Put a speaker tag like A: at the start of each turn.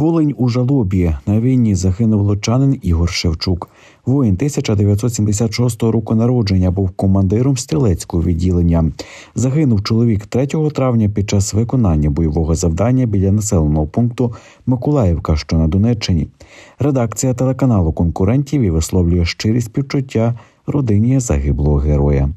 A: Волень у жалобі на війні загинув лучанин Ігор Шевчук. Воїн 1976 року народження був командиром стрілецького відділення. Загинув чоловік 3 травня під час виконання бойового завдання біля населеного пункту Миколаївка, що на Донеччині. Редакція телеканалу конкурентів і висловлює щирі співчуття родині загиблого героя.